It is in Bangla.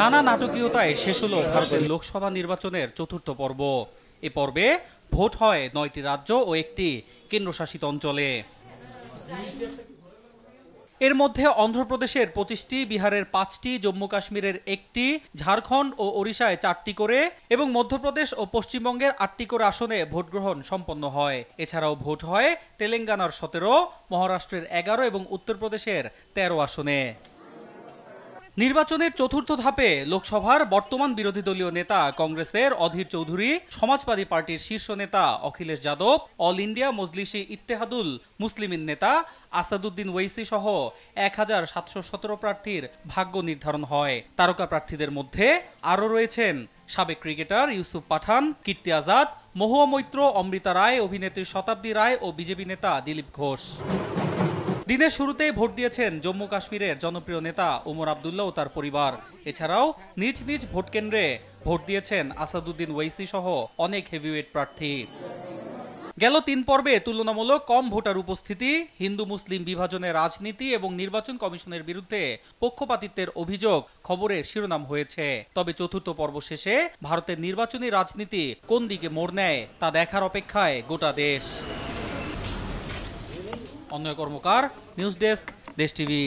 নানা নাটকীয়তায় শেষ হলো ভারতের লোকসভা নির্বাচনের চতুর্থ পর্ব এ পর্বে ভোট হয় নয়টি রাজ্য ও একটি কেন্দ্রশাসিত অঞ্চলে এর মধ্যে অন্ধ্রপ্রদেশের পঁচিশটি বিহারের পাঁচটি জম্মু কাশ্মীরের একটি ঝাড়খণ্ড ও ওড়িশায় চারটি করে এবং মধ্যপ্রদেশ ও পশ্চিমবঙ্গের আটটি করে আসনে ভোট গ্রহণ সম্পন্ন হয় এছাড়াও ভোট হয় তেলেঙ্গানার সতেরো মহারাষ্ট্রের এগারো এবং উত্তরপ্রদেশের তেরো আসনে নির্বাচনের চতুর্থ ধাপে লোকসভার বর্তমান বিরোধী দলীয় নেতা কংগ্রেসের অধীর চৌধুরী সমাজবাদী পার্টির শীর্ষ নেতা অখিলেশ যাদব অল ইন্ডিয়া মজলিসি ইত্তেহাদুল মুসলিমিন নেতা আসাদুদ্দিন ওয়েসি সহ এক হাজার সাতশো সতেরো প্রার্থীর ভাগ্য নির্ধারণ হয় তারকা প্রার্থীদের মধ্যে আরও রয়েছেন সাবেক ক্রিকেটার ইউসুফ পাঠান কীর্তি আজাদ মহুয়া মৈত্র অমৃতা রায় অভিনেত্রী শতাব্দী রায় ও বিজেপি নেতা দিলীপ ঘোষ দিনের শুরুতেই ভোট দিয়েছেন জম্মু কাশ্মীরের জনপ্রিয় নেতা ওমর আবদুল্লা ও তার পরিবার এছাড়াও নিজ নিজ ভোট কেন্দ্রে ভোট দিয়েছেন আসাদুদ্দিন ওয়েসি সহ অনেক হেভিওয়েট প্রার্থী গেল তিন পর্বে তুলনামূলক কম ভোটার উপস্থিতি হিন্দু মুসলিম বিভাজনের রাজনীতি এবং নির্বাচন কমিশনের বিরুদ্ধে পক্ষপাতিত্বের অভিযোগ খবরের শিরোনাম হয়েছে তবে চতুর্থ পর্ব শেষে ভারতের নির্বাচনী রাজনীতি কোন দিকে মোড় নেয় তা দেখার অপেক্ষায় গোটা দেশ অন্য Karmakar news desk Desh TV